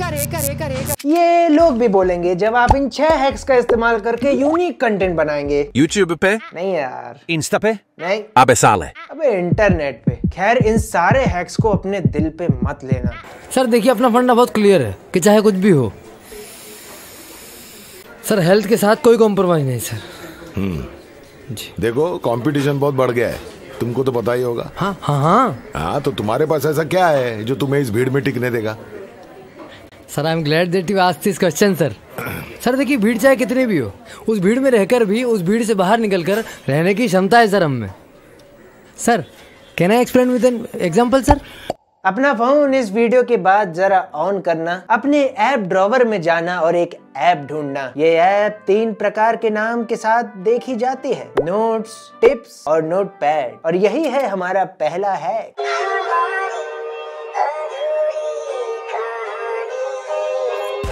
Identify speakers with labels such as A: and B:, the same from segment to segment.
A: ये लोग भी बोलेंगे जब आप इन छह हैक्स का इस्तेमाल करके यूनिक कंटेंट बनाएंगे यूट्यूब पे नहीं यार इंस्टा पे नहीं साल है अब इंटरनेट पे खैर इन सारे हैक्स को अपने दिल पे मत लेना सर देखिए अपना फंडा बहुत क्लियर है कि चाहे कुछ भी हो सर हेल्थ के साथ कोई कॉम्प्रोमाइज नहीं सर हम्म। जी देखो कंपटीशन बहुत बढ़ गया है तुमको तो पता ही होगा हाँ हाँ हाँ हाँ तो तुम्हारे पास ऐसा क्या है जो तुम्हें इस भीड़ में टिकने देगा sir I am glad that you आज दिस क्वेश्चन सर सर देखिए भीड़ चाहे कितनी भी हो उस भीड़ में रहकर भी उस भीड़ से बाहर निकलकर रहने की क्षमता है सर हम में sir can I explain with an example sir अपना फोन इस वीडियो के बाद जरा ऑन करना अपने ऐप ड्रॉवर में जाना और एक ऐप ढूंढना ये ऐप तीन प्रकार के नाम के साथ देखी जाती है नोट्स टिप्स और नोट पैड और यही है हमारा पहला है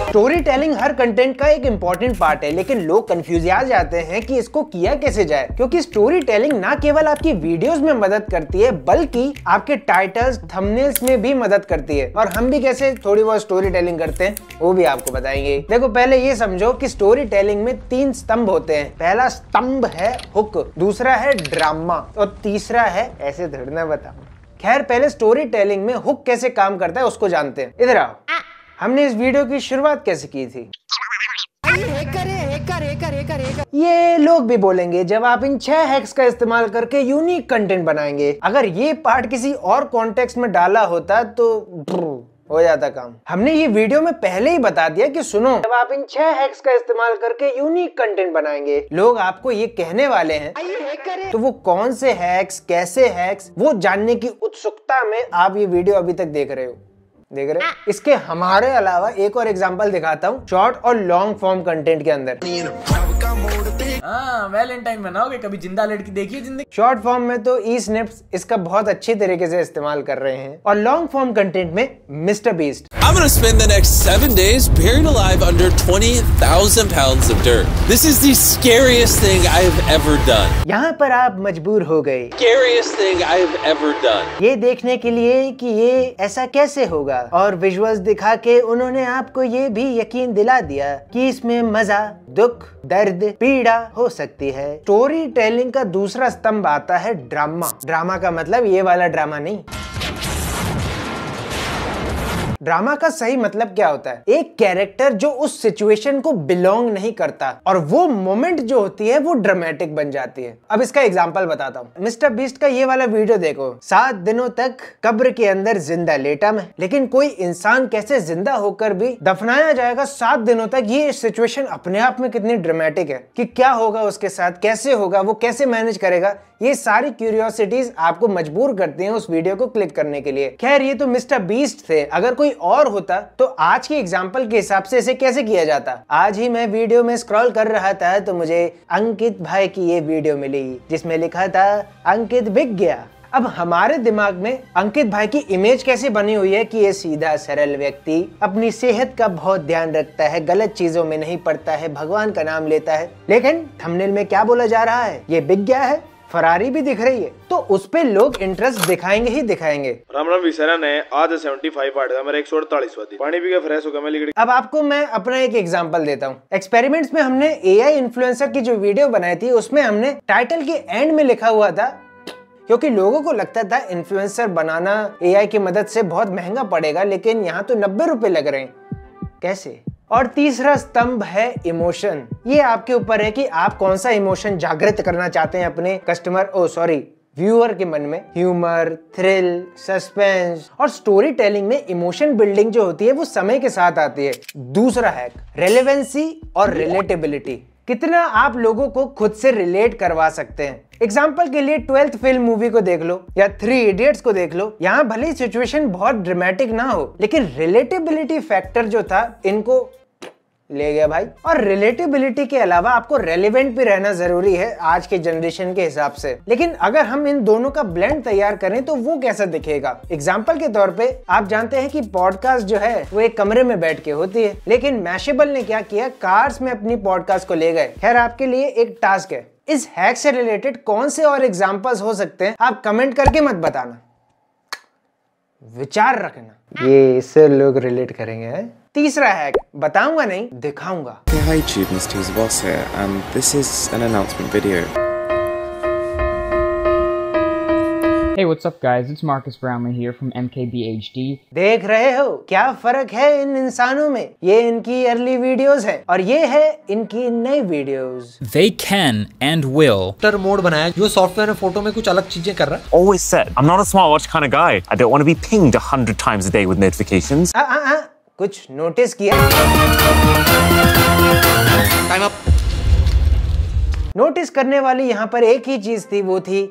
A: स्टोरी टेलिंग हर कंटेंट का एक इम्पोर्टेंट पार्ट है लेकिन लोग कंफ्यूज आ जाते हैं कि इसको किया कैसे जाए क्योंकि स्टोरी टेलिंग ना केवल आपकी वीडियोस में मदद करती है बल्कि आपके टाइटल्स थंबनेल्स में भी मदद करती है और हम भी कैसे थोड़ी बहुत स्टोरी टेलिंग करते हैं वो भी आपको बताएंगे देखो पहले ये समझो की स्टोरी टेलिंग में तीन स्तंभ होते हैं पहला स्तंभ है हुक दूसरा है ड्रामा और तीसरा है ऐसे धरना बताओ खैर पहले स्टोरी टेलिंग में हुक कैसे काम करता है उसको जानते हैं इधर आओ हमने इस वीडियो की शुरुआत कैसे की थी ये लोग भी बोलेंगे जब आप इन छह हैक्स का इस्तेमाल करके यूनिक कंटेंट बनाएंगे अगर ये पार्ट किसी और कॉन्टेक्स्ट में डाला होता तो हो जाता काम हमने ये वीडियो में पहले ही बता दिया कि सुनो जब आप इन छह हैक्स का इस्तेमाल करके यूनिक कंटेंट बनाएंगे लोग आपको ये कहने वाले हैं तो वो कौन से हैक्स कैसे हैक्स वो जानने की उत्सुकता में आप ये वीडियो अभी तक देख रहे हो देख रहे हैं इसके हमारे अलावा एक और एग्जाम्पल दिखाता हूँ शॉर्ट और लॉन्ग फॉर्म कंटेंट के अंदर ना मोड़ पे वैलेंटाइन कभी जिंदा लड़की देखिए जिंदगी शॉर्ट फॉर्म में तो ई स्निप्स इसका बहुत अच्छे तरीके से इस्तेमाल कर रहे हैं और लॉन्ग फॉर्म कंटेंट में Mister Beast I'm going to spend the next days buried alive under 20,000 pounds of dirt. This is the scariest thing ever done. यहाँ पर आप मजबूर हो गए Scariest thing ever done. ये देखने के लिए कि ये ऐसा कैसे होगा और विजुअल्स दिखा के उन्होंने आपको ये भी यकीन दिला दिया कि इसमें मजा दुख दर्द शायद पीड़ा हो सकती है स्टोरी टेलिंग का दूसरा स्तंभ आता है ड्रामा ड्रामा का मतलब ये वाला ड्रामा नहीं ड्रामा का सही मतलब क्या होता है एक कैरेक्टर जो उस सिचुएशन को बिलोंग नहीं करता और वो मोमेंट जो होती है वो ड्रामेटिक बन जाती है अब इसका एग्जाम्पल बताता हूँ मिस्टर बीस्ट का ये वाला वीडियो देखो सात दिनों तक कब्र के अंदर जिंदा लेटा में लेकिन कोई इंसान कैसे जिंदा होकर भी दफनाया जाएगा सात दिनों तक ये सिचुएशन अपने आप में कितनी ड्रामेटिक है कि क्या होगा उसके साथ कैसे होगा वो कैसे मैनेज करेगा ये सारी क्यूरियोसिटीज आपको मजबूर करते हैं उस वीडियो को क्लिक करने के लिए खैर ये तो मिस्टर बीस्ट थे अगर कोई और होता तो आज के एग्जाम्पल के हिसाब से इसे कैसे किया जाता आज ही मैं वीडियो में स्क्रॉल कर रहा था तो मुझे अंकित भाई की ये वीडियो मिली जिसमें लिखा था अंकित बिक गया अब हमारे दिमाग में अंकित भाई की इमेज कैसे बनी हुई है कि ये सीधा सरल व्यक्ति अपनी सेहत का बहुत ध्यान रखता है गलत चीजों में नहीं पड़ता है भगवान का नाम लेता है लेकिन थंबनेल में क्या बोला जा रहा है ये बिक गया है फरारी भी दिख रही है तो उस पे लोग इंटरेस्ट दिखाएंगे ही दिखाएंगे राम राम विशेरा ने आज सेवेंटी फाइव पार्ट का मेरा एक सौ अड़तालीस पानी भी फ्रेश होगा मैं अब आपको मैं अपना एक एग्जाम्पल देता हूँ एक्सपेरिमेंट्स में हमने ए आई इन्फ्लुएंसर की जो वीडियो बनाई थी उसमें हमने टाइटल के एंड में लिखा हुआ था क्योंकि लोगों को लगता था इन्फ्लुएंसर बनाना एआई की मदद से बहुत महंगा पड़ेगा लेकिन यहाँ तो नब्बे रुपए लग रहे हैं कैसे और तीसरा स्तंभ है इमोशन ये आपके ऊपर है कि आप कौन सा इमोशन जागृत करना चाहते हैं अपने कस्टमर ओ सॉरी व्यूअर के मन में ह्यूमर थ्रिल सस्पेंस और स्टोरी टेलिंग में इमोशन बिल्डिंग जो होती है वो समय के साथ आती है दूसरा है रेलेवेंसी और रिलेटेबिलिटी कितना आप लोगों को खुद से रिलेट करवा सकते हैं एग्जाम्पल के लिए ट्वेल्थ फिल्म मूवी को देख लो या थ्री इडियट्स को देख लो यहाँ भले सिचुएशन बहुत ड्रामेटिक ना हो लेकिन रिलेटेबिलिटी फैक्टर जो था इनको ले गया भाई और रिलेटिबिलिटी के अलावा आपको रेलिवेंट भी रहना जरूरी है आज के जनरेशन के हिसाब से लेकिन अगर हम इन दोनों का ब्लेंड तैयार करें तो वो कैसा दिखेगा एग्जाम्पल के तौर पे आप जानते हैं कि पॉडकास्ट जो है वो एक कमरे में बैठ के होती है लेकिन मैशेबल ने क्या किया कार्स में अपनी पॉडकास्ट को ले गए खैर आपके लिए एक टास्क है इस हैक से रिलेटेड कौन से और एग्जाम्पल हो सकते हैं आप कमेंट करके मत बताना विचार रखना ये इससे लोग रिलेट करेंगे है? तीसरा हैक बताऊंगा नहीं दिखाऊंगा Hey, hi students, Tea's Boss here, and this is an announcement video. Hey, what's up, guys? It's Marcus Brownlee here from MKBHD. देख रहे हो क्या फर्क है इन इंसानों में ये इनकी अर्ली वीडियोस हैं और ये है इनकी नई videos They can and will. टर मोड बनाया जो सॉफ्टवेयर में फोटो में कुछ अलग चीजें कर रहा है Always said, I'm not a smartwatch kind of guy. I don't want to be pinged a hundred times a day with notifications. आ, आ, आ, कुछ नोटिस किया टाइम अप नोटिस करने वाली यहाँ पर एक ही चीज थी वो थी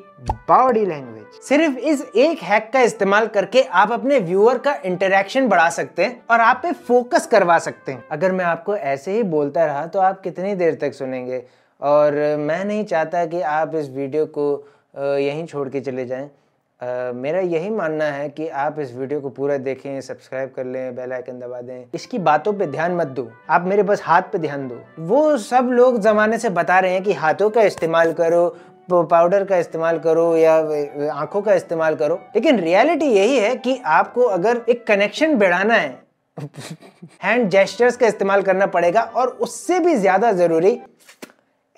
A: बॉडी लैंग्वेज सिर्फ इस एक हैक का इस्तेमाल करके आप अपने व्यूअर का इंटरेक्शन बढ़ा सकते हैं और आप पे फोकस करवा सकते हैं अगर मैं आपको ऐसे ही बोलता रहा तो आप कितनी देर तक सुनेंगे और मैं नहीं चाहता कि आप इस वीडियो को यहीं छोड़ के चले जाएं मेरा यही मानना है कि आप इस वीडियो को पूरा देखें सब्सक्राइब कर लें बेल आइकन दबा दें इसकी बातों पे ध्यान मत दो आप मेरे बस हाथ पे ध्यान दो वो सब लोग ज़माने से बता रहे हैं कि हाथों का इस्तेमाल करो पाउडर का इस्तेमाल करो या आंखों का इस्तेमाल करो लेकिन रियलिटी यही है कि आपको अगर एक कनेक्शन बढ़ाना है हैंड जेस्टर्स का इस्तेमाल करना पड़ेगा और उससे भी ज़्यादा ज़रूरी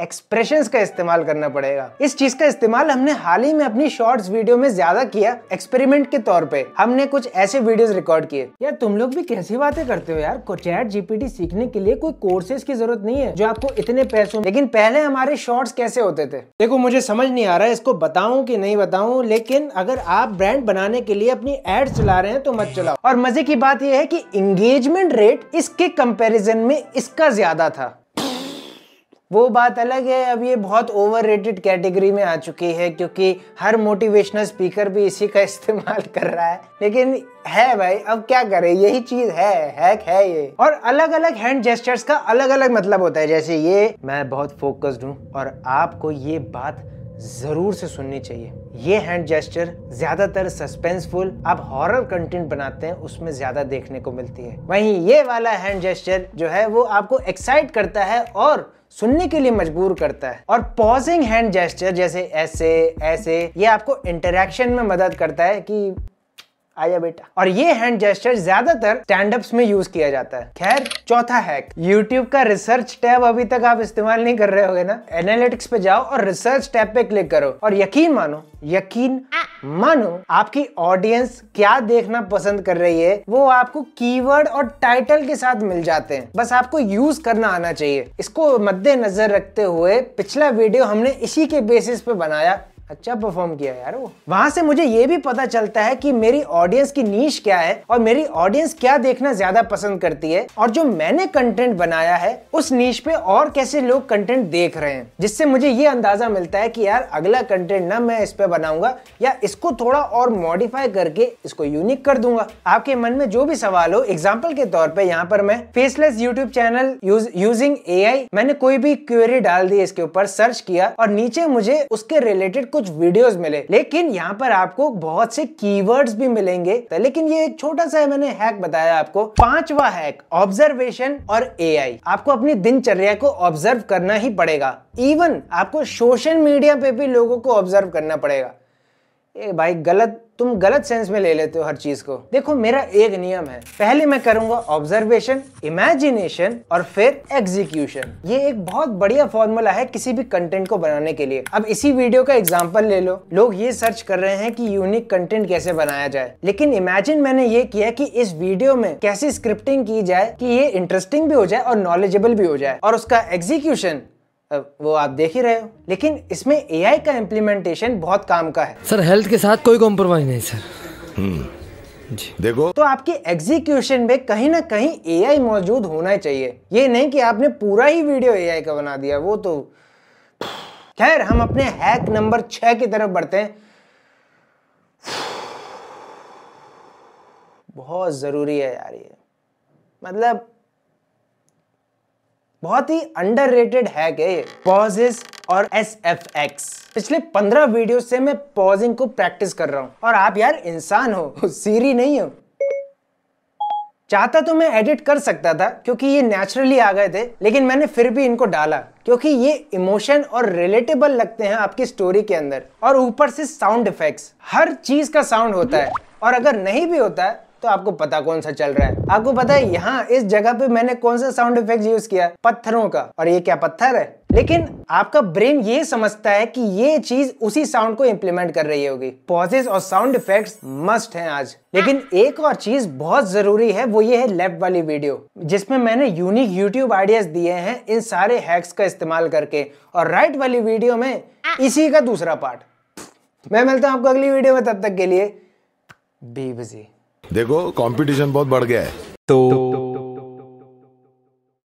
A: एक्सप्रेशंस का इस्तेमाल करना पड़ेगा इस चीज का इस्तेमाल हमने हाल ही में अपनी शॉर्ट्स वीडियो में ज्यादा किया एक्सपेरिमेंट के तौर पे हमने कुछ ऐसे वीडियोस रिकॉर्ड किए यार तुम लोग भी कैसी बातें करते हो यार चैट जीपीटी सीखने के लिए कोई कोर्सेज की जरूरत नहीं है जो आपको इतने पैसों लेकिन पहले हमारे शॉर्ट्स कैसे होते थे देखो मुझे समझ नहीं आ रहा है इसको बताऊँ की नहीं बताऊँ लेकिन अगर आप ब्रांड बनाने के लिए अपनी एड चला रहे हैं तो मत चलाओ और मजे की बात यह है की एंगेजमेंट रेट इसके कंपेरिजन में इसका ज्यादा था वो बात अलग है अब ये बहुत ओवर रेटेड कैटेगरी में आ चुकी है क्योंकि हर मोटिवेशनल स्पीकर भी इसी का इस्तेमाल कर रहा है लेकिन है भाई अब क्या करे यही चीज है हैक है ये और अलग अलग हैंड जेस्टर्स का अलग अलग मतलब होता है जैसे ये मैं बहुत फोकस्ड हूँ और आपको ये बात ज़रूर से सुननी चाहिए ये हैंड जेस्टर ज़्यादातर सस्पेंसफुल आप हॉरर कंटेंट बनाते हैं उसमें ज़्यादा देखने को मिलती है वहीं ये वाला हैंड जेस्टर जो है वो आपको एक्साइट करता है और सुनने के लिए मजबूर करता है और पॉजिंग हैंड जेस्टर जैसे ऐसे ऐसे ये आपको इंटरेक्शन में मदद करता है कि आया बेटा और ये हैंड जेस्टर ज्यादातर स्टैंड अप्स में यूज किया जाता है खैर चौथा हैक यूट्यूब का रिसर्च टैब अभी तक आप इस्तेमाल नहीं कर रहे हो ना एनालिटिक्स पे जाओ और रिसर्च टैब पे क्लिक करो और यकीन मानो यकीन मानो आपकी ऑडियंस क्या देखना पसंद कर रही है वो आपको कीवर्ड और टाइटल के साथ मिल जाते हैं बस आपको यूज करना आना चाहिए इसको मद्देनजर रखते हुए पिछला वीडियो हमने इसी के बेसिस पे बनाया अच्छा परफॉर्म किया यार वो वहां से मुझे ये भी पता चलता है कि मेरी ऑडियंस की नीच क्या है और मेरी ऑडियंस क्या देखना ज्यादा पसंद करती है और जो मैंने कंटेंट बनाया है उस नीच पे और कैसे लोग कंटेंट देख रहे हैं जिससे मुझे ये अंदाजा मिलता है कि यार अगला कंटेंट ना मैं इस पे बनाऊंगा या इसको थोड़ा और मॉडिफाई करके इसको यूनिक कर दूंगा आपके मन में जो भी सवाल हो एग्जाम्पल के तौर पर यहाँ पर मैं faceless YouTube channel using a मैंने कोई भी क्वेरी डाल दी इसके ऊपर सर्च किया और नीचे मुझे उसके रिलेटेड कुछ वीडियोस मिले लेकिन यहाँ पर आपको बहुत से कीवर्ड्स भी मिलेंगे लेकिन ये एक छोटा सा मैंने हैक बताया आपको पांचवा हैक ऑब्जर्वेशन और एआई आपको अपनी दिनचर्या को ऑब्जर्व करना ही पड़ेगा इवन आपको सोशल मीडिया पे भी लोगों को ऑब्जर्व करना पड़ेगा ए भाई गलत तुम गलत सेंस में ले लेते हो हर चीज को देखो मेरा एक नियम है पहले मैं करूंगा ऑब्जर्वेशन इमेजिनेशन और फिर एग्जीक्यूशन ये एक बहुत बढ़िया फॉर्मूला है किसी भी कंटेंट को बनाने के लिए अब इसी वीडियो का एग्जांपल ले लो लोग ये सर्च कर रहे हैं कि यूनिक कंटेंट कैसे बनाया जाए लेकिन इमेजिन मैंने ये किया कि इस वीडियो में कैसी स्क्रिप्टिंग की जाए कि ये इंटरेस्टिंग भी हो जाए और नॉलेजेबल भी हो जाए और उसका एग्जीक्यूशन वो आप देख ही रहे हो लेकिन इसमें एआई का इम्प्लीमेंटेशन बहुत काम का है सर हेल्थ के साथ कोई कॉम्प्रोमाइज नहीं सर हम्म। जी देखो तो आपकी एग्जीक्यूशन में कहीं ना कहीं एआई मौजूद होना चाहिए ये नहीं कि आपने पूरा ही वीडियो एआई का बना दिया वो तो खैर हम अपने हैक नंबर छह की तरफ बढ़ते हैं बहुत ज़रूरी है यार ये मतलब बहुत ही अंडररेटेड है के पॉजेस और एस एफ एक्स पिछले पंद्रह वीडियो से मैं पॉजिंग को प्रैक्टिस कर रहा हूँ और आप यार इंसान हो सीरी नहीं हो चाहता तो मैं एडिट कर सकता था क्योंकि ये नेचुरली आ गए थे लेकिन मैंने फिर भी इनको डाला क्योंकि ये इमोशन और रिलेटेबल लगते हैं आपकी स्टोरी के अंदर और ऊपर से साउंड इफेक्ट्स हर चीज का साउंड होता है और अगर नहीं भी होता है तो आपको पता कौन सा चल रहा है आपको पता है यहाँ इस जगह पे मैंने कौन सा साउंड इफेक्ट यूज किया पत्थरों का और ये क्या पत्थर है लेकिन आपका ब्रेन ये समझता है कि ये चीज उसी साउंड को इम्प्लीमेंट कर रही होगी पॉजेज और साउंड इफेक्ट्स मस्ट हैं आज लेकिन एक और चीज बहुत जरूरी है वो ये है लेफ्ट वाली वीडियो जिसमें मैंने यूनिक यूट्यूब आइडियाज दिए हैं इन सारे हैक्स का इस्तेमाल करके और राइट वाली वीडियो में इसी का दूसरा पार्ट मैं मिलता हूं आपको अगली वीडियो में तब तक के लिए बी बजी देखो कंपटीशन बहुत बढ़ गया है तो, तो